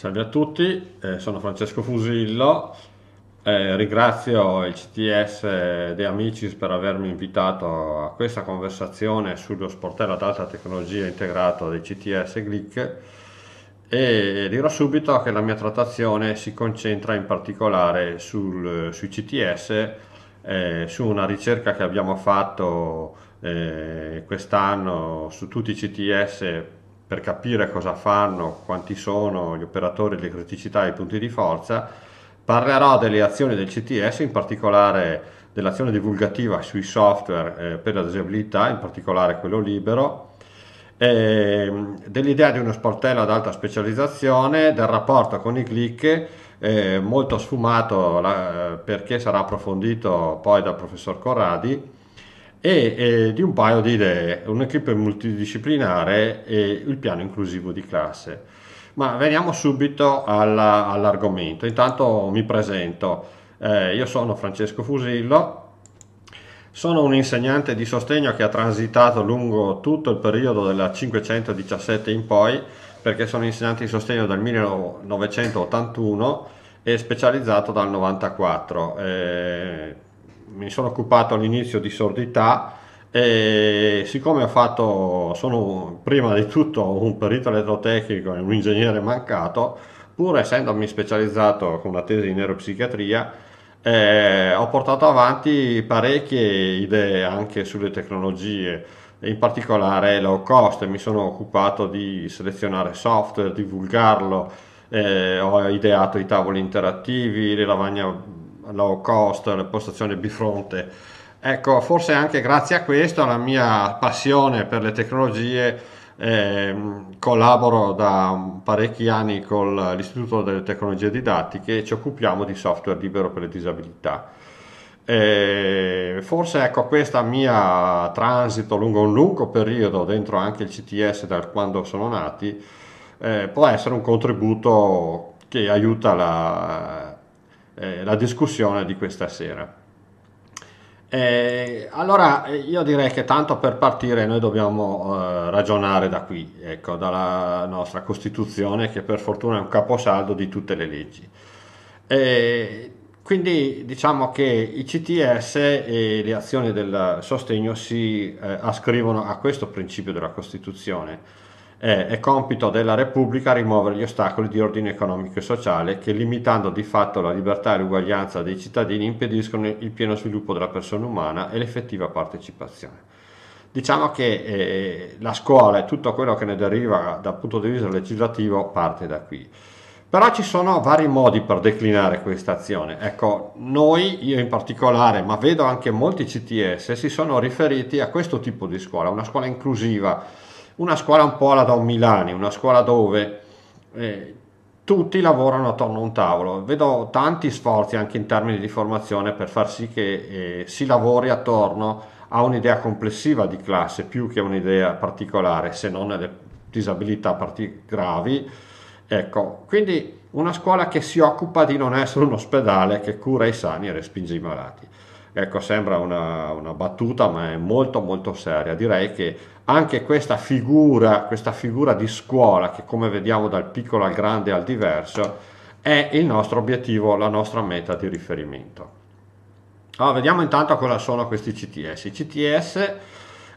Salve a tutti, eh, sono Francesco Fusillo, eh, ringrazio il CTS De Amicis per avermi invitato a questa conversazione sullo sportello ad alta tecnologia integrato dei CTS GLIC e dirò subito che la mia trattazione si concentra in particolare sul, sui CTS, eh, su una ricerca che abbiamo fatto eh, quest'anno su tutti i CTS per capire cosa fanno, quanti sono gli operatori, le criticità e i punti di forza. Parlerò delle azioni del CTS, in particolare dell'azione divulgativa sui software eh, per la disabilità, in particolare quello libero, ehm, dell'idea di uno sportello ad alta specializzazione, del rapporto con i click, eh, molto sfumato eh, perché sarà approfondito poi dal professor Corradi e eh, di un paio di idee, un'equipe multidisciplinare e il piano inclusivo di classe. Ma veniamo subito alla, all'argomento. Intanto mi presento, eh, io sono Francesco Fusillo, sono un insegnante di sostegno che ha transitato lungo tutto il periodo della 517 in poi, perché sono insegnante di sostegno dal 1981 e specializzato dal 94. Eh, mi sono occupato all'inizio di sordità e siccome ho fatto, sono prima di tutto un perito elettrotecnico e un ingegnere mancato, pur essendomi specializzato con una tesi di neuropsichiatria, eh, ho portato avanti parecchie idee anche sulle tecnologie, in particolare low cost, mi sono occupato di selezionare software, divulgarlo, eh, ho ideato i tavoli interattivi, le lavagne low cost, le postazioni bifronte. Ecco, forse anche grazie a questo, alla mia passione per le tecnologie, eh, collaboro da parecchi anni con l'Istituto delle Tecnologie Didattiche e ci occupiamo di software libero per le disabilità. E eh, forse ecco questa mia transito lungo un lungo periodo dentro anche il CTS da quando sono nati eh, può essere un contributo che aiuta la, eh, la discussione di questa sera. Eh, allora eh, io direi che tanto per partire noi dobbiamo eh, ragionare da qui, ecco, dalla nostra Costituzione che per fortuna è un caposaldo di tutte le leggi. Eh, quindi diciamo che i CTS e le azioni del sostegno si eh, ascrivono a questo principio della Costituzione è, è compito della Repubblica rimuovere gli ostacoli di ordine economico e sociale che limitando di fatto la libertà e l'uguaglianza dei cittadini impediscono il pieno sviluppo della persona umana e l'effettiva partecipazione. Diciamo che eh, la scuola e tutto quello che ne deriva dal punto di vista legislativo parte da qui. Però ci sono vari modi per declinare questa azione. Ecco, noi, io in particolare, ma vedo anche molti CTS, si sono riferiti a questo tipo di scuola, una scuola inclusiva, una scuola un po' alla Don Milani, una scuola dove eh, tutti lavorano attorno a un tavolo. Vedo tanti sforzi anche in termini di formazione per far sì che eh, si lavori attorno a un'idea complessiva di classe più che un'idea particolare, se non le disabilità gravi. Ecco, quindi una scuola che si occupa di non essere un ospedale che cura i sani e respinge i malati. Ecco, sembra una, una, battuta, ma è molto molto seria. Direi che anche questa figura, questa figura di scuola, che come vediamo dal piccolo al grande al diverso, è il nostro obiettivo, la nostra meta di riferimento. Allora, vediamo intanto cosa sono questi CTS. I CTS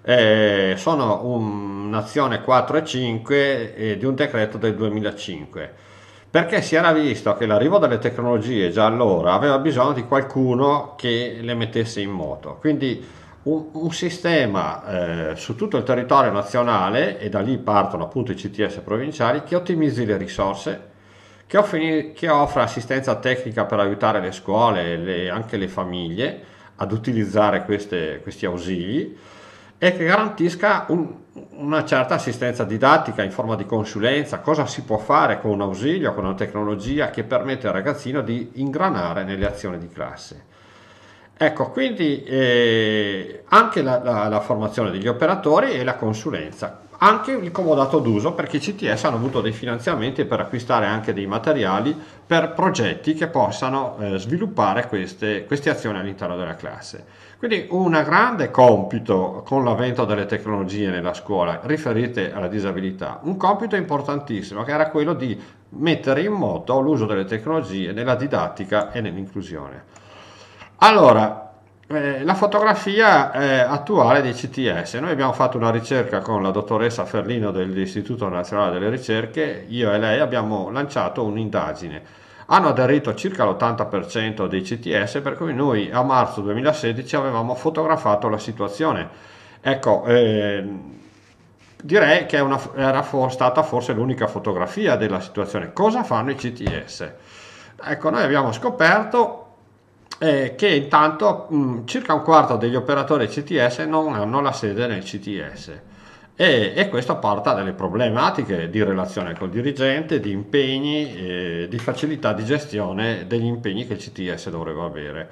eh, sono un'azione 4 e 5 eh, di un decreto del 2005 perché si era visto che l'arrivo delle tecnologie già allora aveva bisogno di qualcuno che le mettesse in moto. Quindi un, un sistema eh, su tutto il territorio nazionale, e da lì partono appunto i CTS provinciali, che ottimizzi le risorse, che, offri, che offra assistenza tecnica per aiutare le scuole e anche le famiglie ad utilizzare queste, questi ausili e che garantisca un, una certa assistenza didattica in forma di consulenza, cosa si può fare con un ausilio, con una tecnologia che permette al ragazzino di ingranare nelle azioni di classe. Ecco, quindi eh, anche la, la, la, formazione degli operatori e la consulenza, anche il comodato d'uso perché i CTS hanno avuto dei finanziamenti per acquistare anche dei materiali per progetti che possano eh, sviluppare queste, queste azioni all'interno della classe. Quindi un grande compito con l'avvento delle tecnologie nella scuola riferite alla disabilità, un compito importantissimo che era quello di mettere in moto l'uso delle tecnologie nella didattica e nell'inclusione. Allora, eh, la fotografia eh, attuale di CTS, noi abbiamo fatto una ricerca con la dottoressa Ferlino dell'Istituto Nazionale delle Ricerche, io e lei abbiamo lanciato un'indagine hanno aderito circa l'80% dei CTS per cui noi a marzo 2016 avevamo fotografato la situazione. Ecco, eh, direi che una, era for, stata forse l'unica fotografia della situazione. Cosa fanno i CTS? Ecco, noi abbiamo scoperto eh, che intanto mh, mm, circa un quarto degli operatori CTS non hanno la sede nel CTS e, e, questo a delle problematiche di relazione col dirigente, di impegni, eh, di facilità di gestione degli impegni che il CTS dovrebbe avere.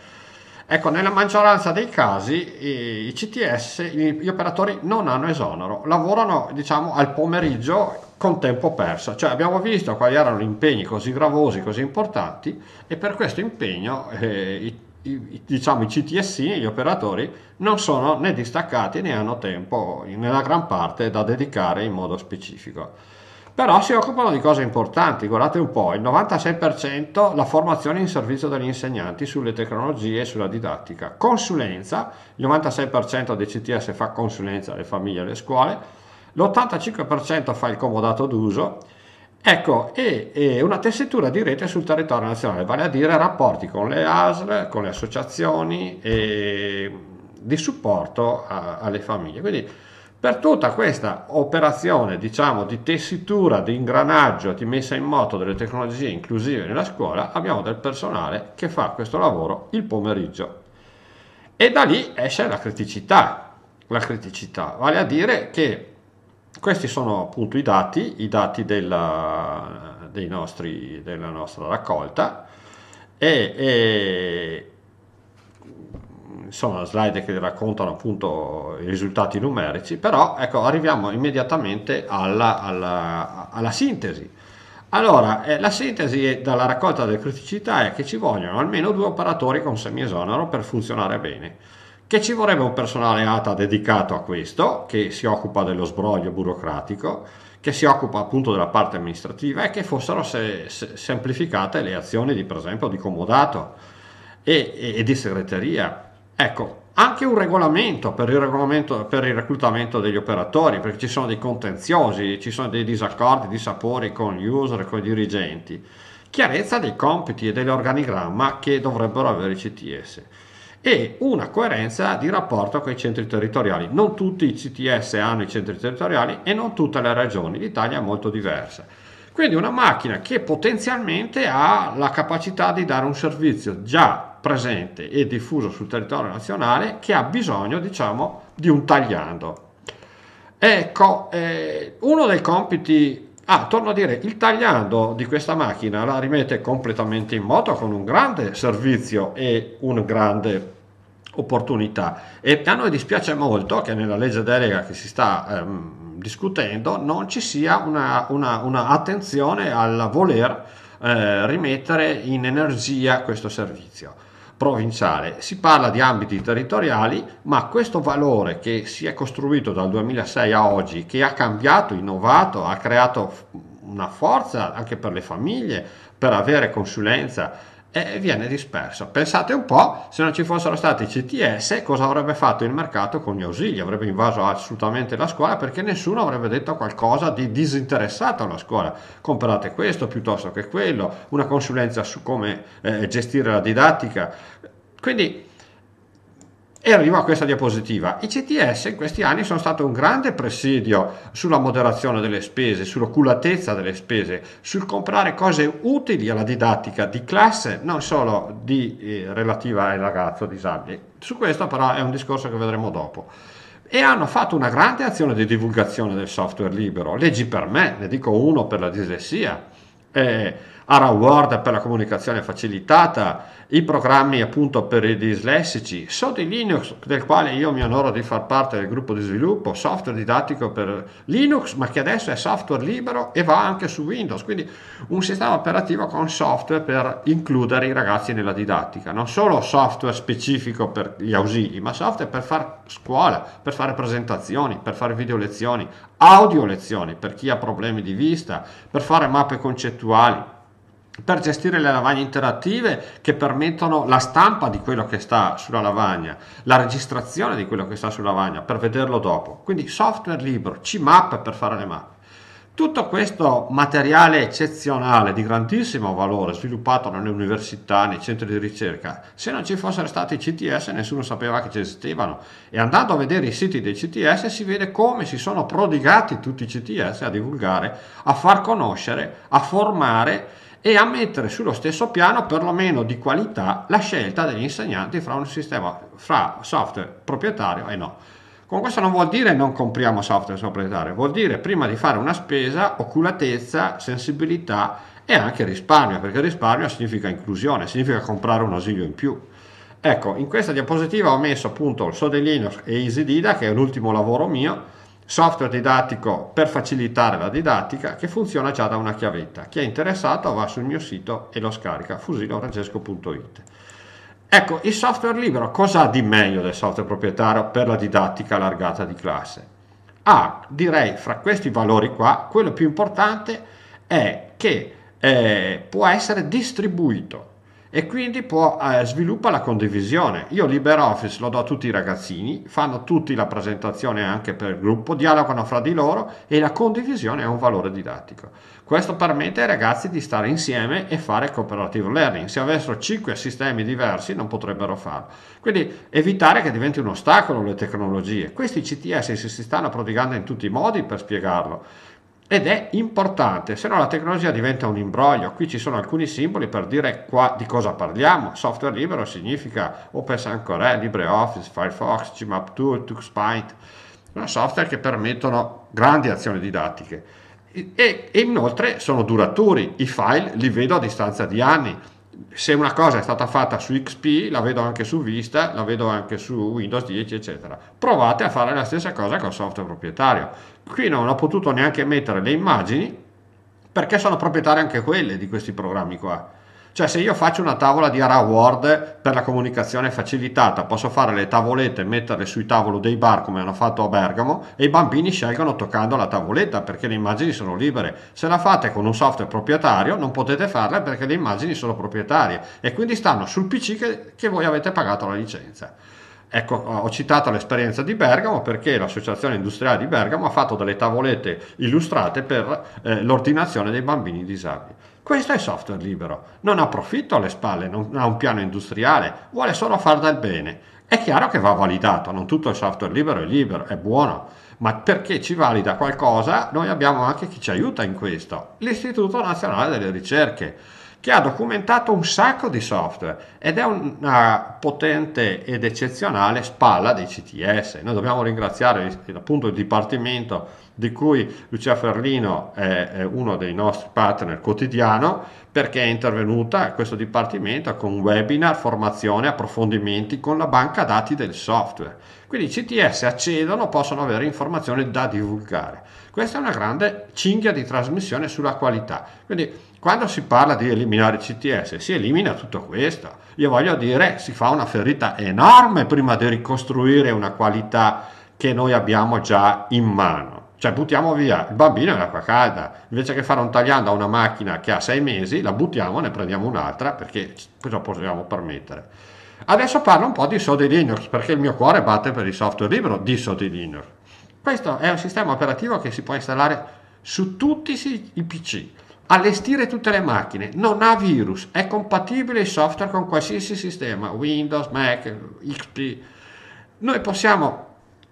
Ecco, nella maggioranza dei casi i CTS, gli operatori non hanno esonero, lavorano diciamo al pomeriggio con tempo perso, cioè abbiamo visto quali erano gli impegni così gravosi, così importanti e per questo impegno eh, i i, diciamo, i CTSC, gli operatori, non sono né distaccati né hanno tempo nella gran parte da dedicare in modo specifico. Però si occupano di cose importanti, guardate un po', il 96% la formazione in servizio degli insegnanti sulle tecnologie e sulla didattica, consulenza, il 96% dei CTS fa consulenza alle famiglie e alle scuole, l'85% fa il comodato d'uso, Ecco, e, e, una tessitura di rete sul territorio nazionale, vale a dire rapporti con le ASL, con le associazioni e di supporto a, alle famiglie. Quindi per tutta questa operazione, diciamo, di tessitura, di ingranaggio, di messa in moto delle tecnologie inclusive nella scuola, abbiamo del personale che fa questo lavoro il pomeriggio. E da lì esce la criticità, la criticità, vale a dire che questi sono appunto i dati, i dati della, nostri, della nostra raccolta e, e insomma slide che raccontano appunto i risultati numerici, però ecco arriviamo immediatamente alla, alla, alla sintesi. Allora, eh, la sintesi dalla raccolta delle criticità è che ci vogliono almeno due operatori con semiesonero per funzionare bene che ci vorrebbe un personale ATA dedicato a questo, che si occupa dello sbroglio burocratico, che si occupa appunto della parte amministrativa e che fossero se, se, semplificate le azioni di per esempio di comodato e, e, e di segreteria. Ecco, anche un regolamento per il, regolamento per il reclutamento degli operatori, perché ci sono dei contenziosi, ci sono dei disaccordi, dissapori con gli user, con i dirigenti. Chiarezza dei compiti e dell'organigramma che dovrebbero avere i CTS e una coerenza di rapporto con i centri territoriali. Non tutti i CTS hanno i centri territoriali e non tutte le regioni, l'Italia è molto diversa. Quindi una macchina che potenzialmente ha la capacità di dare un servizio già presente e diffuso sul territorio nazionale che ha bisogno, diciamo, di un tagliando. Ecco, eh, uno dei compiti Ah, torno a dire, il tagliando di questa macchina la rimette completamente in moto con un grande servizio e una grande opportunità e a noi dispiace molto che nella legge delega che si sta ehm, discutendo non ci sia una, una, una attenzione al voler eh, rimettere in energia questo servizio provinciale. Si parla di ambiti territoriali, ma questo valore che si è costruito dal 2006 a oggi, che ha cambiato, innovato, ha creato una forza anche per le famiglie, per avere consulenza, e viene disperso. Pensate un po', se non ci fossero stati i CTS, cosa avrebbe fatto il mercato con gli ausili? Avrebbe invaso assolutamente la scuola perché nessuno avrebbe detto qualcosa di disinteressato alla scuola. Comprate questo piuttosto che quello, una consulenza su come eh, gestire la didattica. Quindi e arrivo a questa diapositiva. I CTS in questi anni sono stato un grande presidio sulla moderazione delle spese, sull'oculatezza delle spese, sul comprare cose utili alla didattica di classe, non solo di, eh, relativa ai ragazzo disabili. Su questo però è un discorso che vedremo dopo. E hanno fatto una grande azione di divulgazione del software libero. Leggi per me, ne dico uno per la dislessia. Eh, Araward per la comunicazione facilitata, i programmi appunto per i dislessici, Sodi Linux del quale io mi onoro di far parte del gruppo di sviluppo, software didattico per Linux ma che adesso è software libero e va anche su Windows, quindi un sistema operativo con software per includere i ragazzi nella didattica, non solo software specifico per gli ausili ma software per fare scuola, per fare presentazioni, per fare video lezioni, audio lezioni per chi ha problemi di vista, per fare mappe concettuali per gestire le lavagne interattive che permettono la stampa di quello che sta sulla lavagna, la registrazione di quello che sta sulla lavagna per vederlo dopo. Quindi software libero, CMAP per fare le mappe. Tutto questo materiale eccezionale di grandissimo valore sviluppato nelle università, nei centri di ricerca, se non ci fossero stati i CTS nessuno sapeva che esistevano e andando a vedere i siti dei CTS si vede come si sono prodigati tutti i CTS a divulgare, a far conoscere, a formare e a mettere sullo stesso piano perlomeno di qualità la scelta degli insegnanti fra un sistema fra software proprietario e no. Con questo non vuol dire non compriamo software proprietario, vuol dire prima di fare una spesa, oculatezza, sensibilità e anche risparmio, perché risparmio significa inclusione, significa comprare un ausilio in più. Ecco, in questa diapositiva ho messo appunto il Linux e Easy Dida, che è l'ultimo lavoro mio, software didattico per facilitare la didattica che funziona già da una chiavetta. Chi è interessato va sul mio sito e lo scarica fusilofrancesco.it. Ecco, il software libero cosa ha di meglio del software proprietario per la didattica allargata di classe? Ah, direi fra questi valori qua, quello più importante è che eh, può essere distribuito e quindi può, eh, sviluppa la condivisione. Io LibreOffice lo do a tutti i ragazzini, fanno tutti la presentazione anche per gruppo, dialogano fra di loro e la condivisione è un valore didattico. Questo permette ai ragazzi di stare insieme e fare cooperative learning. Se avessero cinque sistemi diversi non potrebbero farlo. Quindi evitare che diventi un ostacolo le tecnologie. Questi CTS si stanno prodigando in tutti i modi per spiegarlo ed è importante, se no la tecnologia diventa un imbroglio. Qui ci sono alcuni simboli per dire qua di cosa parliamo. Software libero significa Open Sans Core, LibreOffice, Firefox, Gmap Tool, TuxPint, software che permettono grandi azioni didattiche. E, e inoltre sono duraturi, i file li vedo a distanza di anni se una cosa è stata fatta su XP, la vedo anche su Vista, la vedo anche su Windows 10, eccetera. Provate a fare la stessa cosa con software proprietario. Qui non ho potuto neanche mettere le immagini perché sono proprietarie anche quelle di questi programmi qua. Cioè se io faccio una tavola di ARA Word per la comunicazione facilitata, posso fare le tavolette, e metterle sui tavoli dei bar come hanno fatto a Bergamo e i bambini scelgono toccando la tavoletta perché le immagini sono libere. Se la fate con un software proprietario non potete farle perché le immagini sono proprietarie e quindi stanno sul PC che, che voi avete pagato la licenza. Ecco, ho citato l'esperienza di Bergamo perché l'Associazione Industriale di Bergamo ha fatto delle tavolette illustrate per eh, l'ordinazione dei bambini disabili. Questo è software libero, non ha profitto alle spalle, non ha un piano industriale, vuole solo far del bene. È chiaro che va validato, non tutto il software libero è libero, è buono, ma perché ci valida qualcosa noi abbiamo anche chi ci aiuta in questo, l'Istituto Nazionale delle Ricerche che ha documentato un sacco di software ed è una potente ed eccezionale spalla dei CTS. Noi dobbiamo ringraziare appunto il dipartimento di cui Lucia Ferlino è uno dei nostri partner quotidiano perché è intervenuta a questo dipartimento con webinar, formazione, approfondimenti con la banca dati del software. Quindi i CTS accedono, possono avere informazioni da divulgare. Questa è una grande cinghia di trasmissione sulla qualità. Quindi quando si parla di eliminare il CTS, si elimina tutto questo. Io voglio dire, si fa una ferita enorme prima di ricostruire una qualità che noi abbiamo già in mano. Cioè buttiamo via il bambino in acqua calda, invece che fare un tagliando a una macchina che ha sei mesi, la buttiamo, ne prendiamo un'altra perché cosa possiamo permettere. Adesso parlo un po' di Sode Linux perché il mio cuore batte per il software libero di Sode Linux. Questo è un sistema operativo che si può installare su tutti i PC. Allestire tutte le macchine, non ha virus, è compatibile il software con qualsiasi sistema, Windows, Mac, XP. Noi possiamo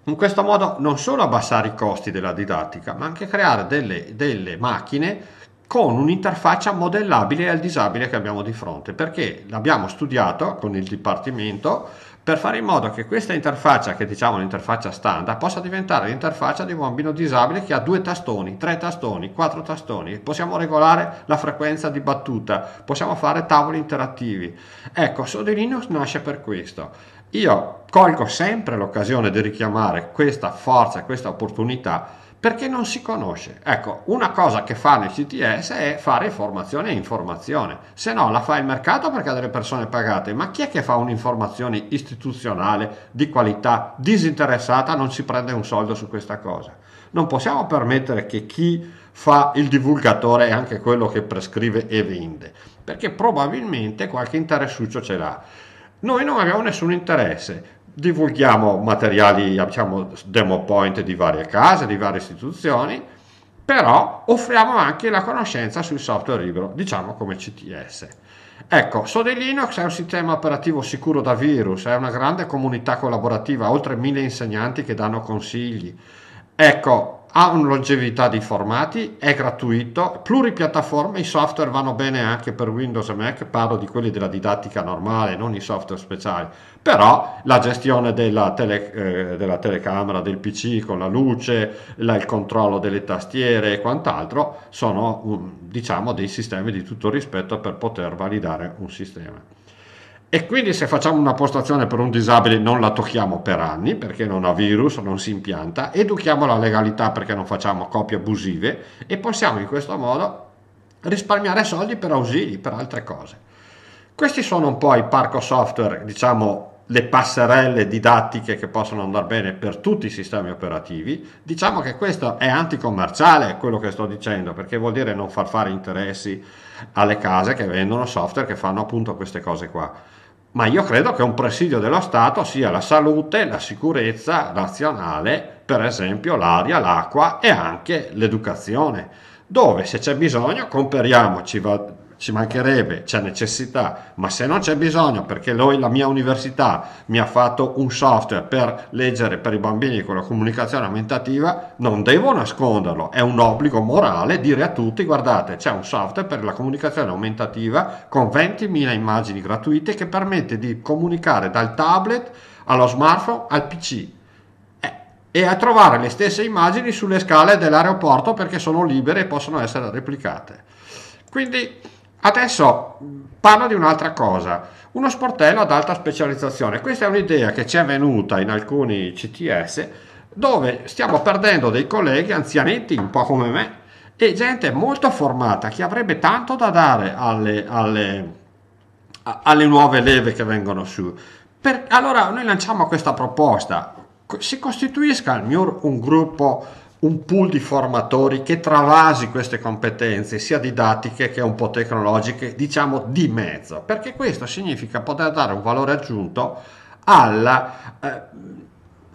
in questo modo non solo abbassare i costi della didattica, ma anche creare delle, delle macchine con un'interfaccia modellabile al disabile che abbiamo di fronte, perché l'abbiamo studiato con il Dipartimento, per fare in modo che questa interfaccia, che diciamo l'interfaccia standard, possa diventare l'interfaccia di un bambino disabile che ha due tastoni, tre tastoni, quattro tastoni. Possiamo regolare la frequenza di battuta, possiamo fare tavoli interattivi. Ecco, Sodi Linux nasce per questo. Io colgo sempre l'occasione di richiamare questa forza, questa opportunità perché non si conosce. Ecco, una cosa che fanno i CTS è fare formazione e informazione, se no la fa il mercato perché ha delle persone pagate, ma chi è che fa un'informazione istituzionale, di qualità, disinteressata, non si prende un soldo su questa cosa? Non possiamo permettere che chi fa il divulgatore è anche quello che prescrive e vende, perché probabilmente qualche interessuccio ce l'ha. Noi non abbiamo nessun interesse, divulghiamo materiali, diciamo, demo point di varie case, di varie istituzioni, però offriamo anche la conoscenza sul software libero, diciamo come CTS. Ecco, Sode Linux è un sistema operativo sicuro da virus, è una grande comunità collaborativa, oltre mille insegnanti che danno consigli. Ecco, ha una longevità di formati, è gratuito, pluripiattaforma, i software vanno bene anche per Windows e Mac, parlo di quelli della didattica normale, non i software speciali, però la gestione della, tele, eh, della telecamera, del PC con la luce, la, il controllo delle tastiere e quant'altro sono mm, diciamo dei sistemi di tutto rispetto per poter validare un sistema. E quindi se facciamo una postazione per un disabile non la tocchiamo per anni perché non ha virus, non si impianta, educhiamo la legalità perché non facciamo copie abusive e possiamo in questo modo risparmiare soldi per ausili, per altre cose. Questi sono un po' i parco software, diciamo le passerelle didattiche che possono andare bene per tutti i sistemi operativi. Diciamo che questo è anticommerciale quello che sto dicendo, perché vuol dire non far fare interessi alle case che vendono software che fanno appunto queste cose qua ma io credo che un presidio dello Stato sia la salute, la sicurezza nazionale, per esempio l'aria, l'acqua e anche l'educazione, dove se c'è bisogno comperiamo ci mancherebbe, c'è necessità, ma se non c'è bisogno perché lui, la mia università mi ha fatto un software per leggere per i bambini con la comunicazione aumentativa, non devo nasconderlo, è un obbligo morale dire a tutti guardate c'è un software per la comunicazione aumentativa con 20.000 immagini gratuite che permette di comunicare dal tablet allo smartphone al PC eh, e a trovare le stesse immagini sulle scale dell'aeroporto perché sono libere e possono essere replicate. Quindi Adesso parlo di un'altra cosa, uno sportello ad alta specializzazione. Questa è un'idea che ci è venuta in alcuni CTS dove stiamo perdendo dei colleghi anzianetti, un po' come me, e gente molto formata che avrebbe tanto da dare alle, alle, alle nuove leve che vengono su. Per, allora noi lanciamo questa proposta, si costituisca il un gruppo un pool di formatori che travasi queste competenze, sia didattiche che un po' tecnologiche, diciamo di mezzo, perché questo significa poter dare un valore aggiunto alla, eh,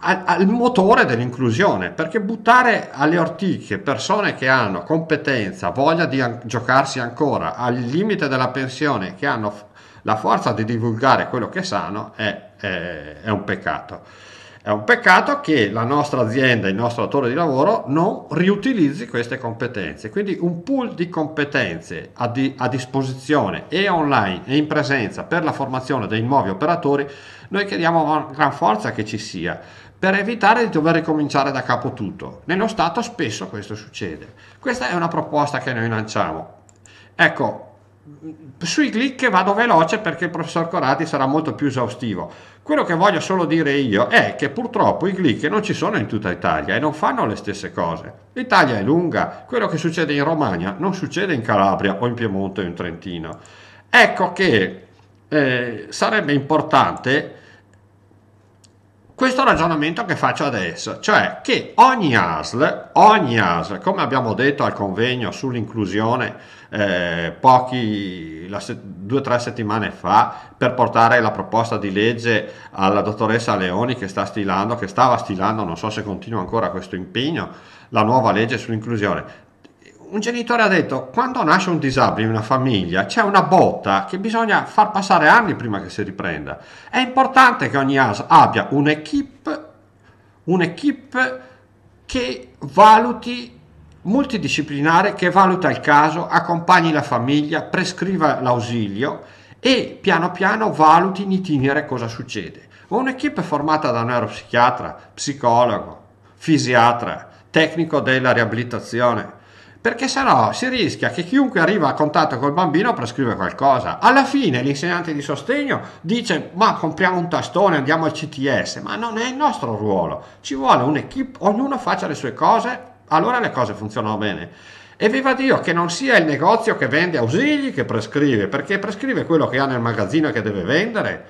al motore dell'inclusione, perché buttare alle ortiche persone che hanno competenza, voglia di an- giocarsi ancora, al limite della pensione, che hanno f- la forza di divulgare quello che sanno, è, è, è un peccato. È un peccato che la nostra azienda, il nostro datore di lavoro non riutilizzi queste competenze. Quindi un pool di competenze a, di, a disposizione e online e in presenza per la formazione dei nuovi operatori, noi chiediamo con gran forza che ci sia per evitare di dover ricominciare da capo tutto. Nello Stato spesso questo succede. Questa è una proposta che noi lanciamo. Ecco, sui clic vado veloce perché il professor Corradi sarà molto più esaustivo. Quello che voglio solo dire io è che purtroppo i clic non ci sono in tutta Italia e non fanno le stesse cose. L'Italia è lunga, quello che succede in Romagna non succede in Calabria o in Piemonte o in Trentino. Ecco che eh, sarebbe importante questo ragionamento che faccio adesso, cioè che ogni ASL, ogni ASL come abbiamo detto al convegno sull'inclusione eh, pochi, la, due o tre settimane fa, per portare la proposta di legge alla dottoressa Leoni che sta stilando, che stava stilando, non so se continua ancora questo impegno, la nuova legge sull'inclusione un genitore ha detto quando nasce un disabile in una famiglia c'è una botta che bisogna far passare anni prima che si riprenda. È importante che ogni AS abbia un'equipe, un'equipe che valuti multidisciplinare che valuta il caso, accompagni la famiglia, prescriva l'ausilio e piano piano valuti in itinere cosa succede. Un'equipe formata da un neuropsichiatra, psicologo, fisiatra, tecnico della riabilitazione, perché sennò si rischia che chiunque arriva a contatto col bambino prescrive qualcosa. Alla fine l'insegnante di sostegno dice ma compriamo un tastone, andiamo al CTS, ma non è il nostro ruolo, ci vuole un'equipe, ognuno faccia le sue cose, allora le cose funzionano bene. E viva Dio che non sia il negozio che vende ausili che prescrive, perché prescrive quello che ha nel magazzino che deve vendere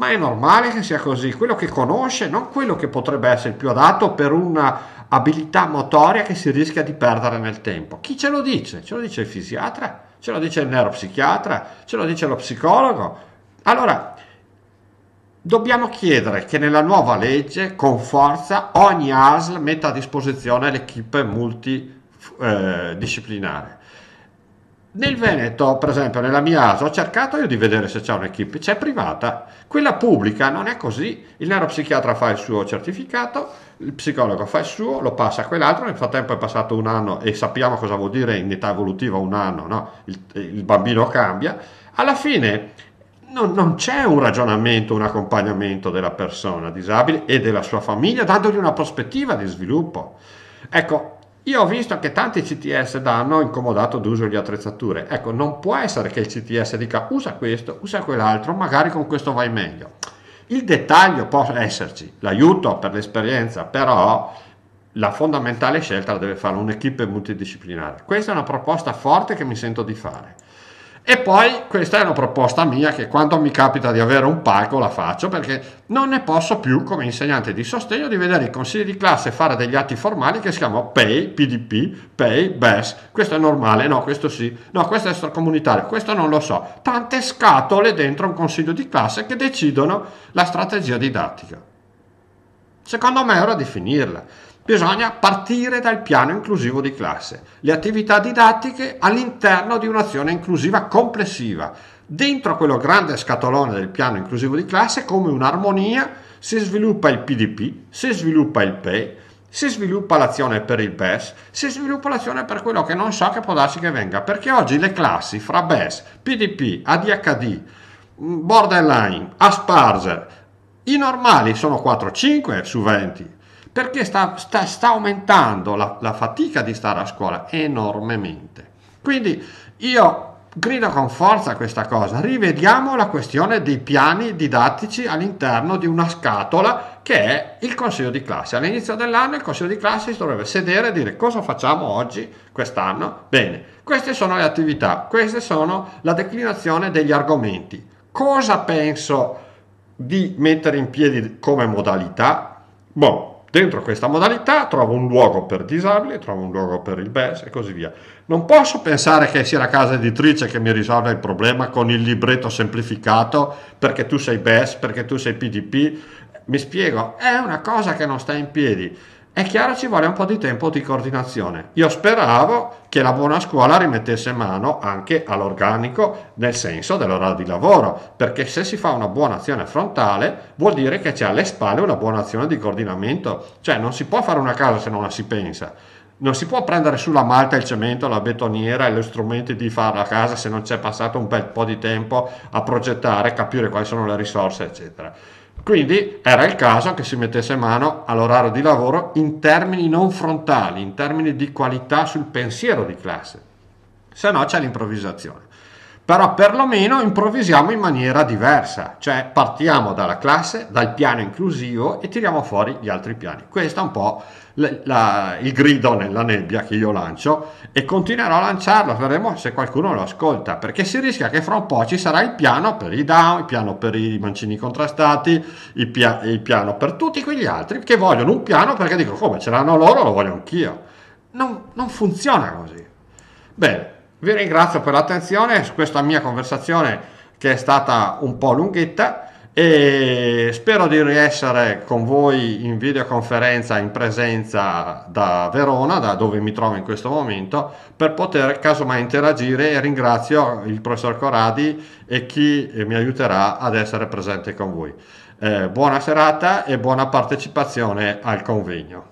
ma è normale che sia così, quello che conosce, non quello che potrebbe essere il più adatto per una abilità motoria che si rischia di perdere nel tempo. Chi ce lo dice? Ce lo dice il fisiatra, ce lo dice il neuropsichiatra, ce lo dice lo psicologo. Allora, Dobbiamo chiedere che nella nuova legge, con forza, ogni ASL metta a disposizione l'equipe multidisciplinare. Eh, nel Veneto, per esempio, nella mia ASO, ho cercato io di vedere se c'è un'equipe, c'è privata, quella pubblica non è così, il neuropsichiatra fa il suo certificato, il psicologo fa il suo, lo passa a quell'altro, nel frattempo è passato un anno e sappiamo cosa vuol dire in età evolutiva un anno, no? il, il, bambino cambia, alla fine non, non c'è un ragionamento, un accompagnamento della persona disabile e della sua famiglia dandogli una prospettiva di sviluppo. Ecco, io ho visto che tanti CTS danno incomodato d'uso di attrezzature. Ecco, non può essere che il CTS dica usa questo, usa quell'altro, magari con questo vai meglio. Il dettaglio può esserci, l'aiuto per l'esperienza, però la fondamentale scelta la deve fare un'equipe multidisciplinare. Questa è una proposta forte che mi sento di fare. E poi questa è una proposta mia che quando mi capita di avere un palco la faccio perché non ne posso più come insegnante di sostegno di vedere i consigli di classe fare degli atti formali che si chiamano PAY, PDP, PAY, BES. Questo è normale, no, questo sì, no, questo è extracomunitario, questo non lo so. Tante scatole dentro un consiglio di classe che decidono la strategia didattica. Secondo me è ora di finirla Bisogna partire dal piano inclusivo di classe, le attività didattiche all'interno di un'azione inclusiva complessiva. Dentro quello grande scatolone del piano inclusivo di classe, come un'armonia, si sviluppa il PDP, si sviluppa il PEI, si sviluppa l'azione per il BES, si sviluppa l'azione per quello che non so che può darsi che venga, perché oggi le classi fra BES, PDP, ADHD, borderline, Asparger, i normali sono 4-5 su 20, perché sta, sta, sta aumentando la, la, fatica di stare a scuola enormemente. Quindi io grido con forza questa cosa, rivediamo la questione dei piani didattici all'interno di una scatola che è il consiglio di classe. All'inizio dell'anno il consiglio di classe si dovrebbe sedere e dire cosa facciamo oggi, quest'anno. Bene, queste sono le attività, queste sono la declinazione degli argomenti. Cosa penso di mettere in piedi come modalità? Boh, Dentro questa modalità trovo un luogo per disabili, trovo un luogo per il BES e così via. Non posso pensare che sia la casa editrice che mi risolve il problema con il libretto semplificato perché tu sei BES, perché tu sei PDP. Mi spiego, è una cosa che non sta in piedi. È chiaro ci vuole un po' di tempo di coordinazione. Io speravo che la buona scuola rimettesse mano anche all'organico nel senso dell'orario di lavoro, perché se si fa una buona azione frontale vuol dire che c'è alle spalle una buona azione di coordinamento, cioè non si può fare una casa se non la si pensa. Non si può prendere sulla malta il cemento, la betoniera e gli strumenti di fare la casa se non c'è passato un bel po' di tempo a progettare, capire quali sono le risorse, eccetera. Quindi era il caso che si mettesse mano all'orario di lavoro in termini non frontali, in termini di qualità sul pensiero di classe, se no c'è l'improvvisazione però perlomeno improvvisiamo in maniera diversa, cioè partiamo dalla classe, dal piano inclusivo e tiriamo fuori gli altri piani. Questo è un po' la, la, il grido nella nebbia che io lancio e continuerò a lanciarlo, vedremo se qualcuno lo ascolta, perché si rischia che fra un po' ci sarà il piano per i down, il piano per i mancini contrastati, il, pia- il piano per tutti quegli altri che vogliono un piano perché dico come ce l'hanno loro, lo voglio anch'io. non, non funziona così. Bene, vi ringrazio per l'attenzione su questa mia conversazione che è stata un po' lunghetta e spero di riessere con voi in videoconferenza in presenza da Verona, da dove mi trovo in questo momento, per poter casomai interagire e ringrazio il professor Coradi e chi mi aiuterà ad essere presente con voi. Eh, buona serata e buona partecipazione al convegno.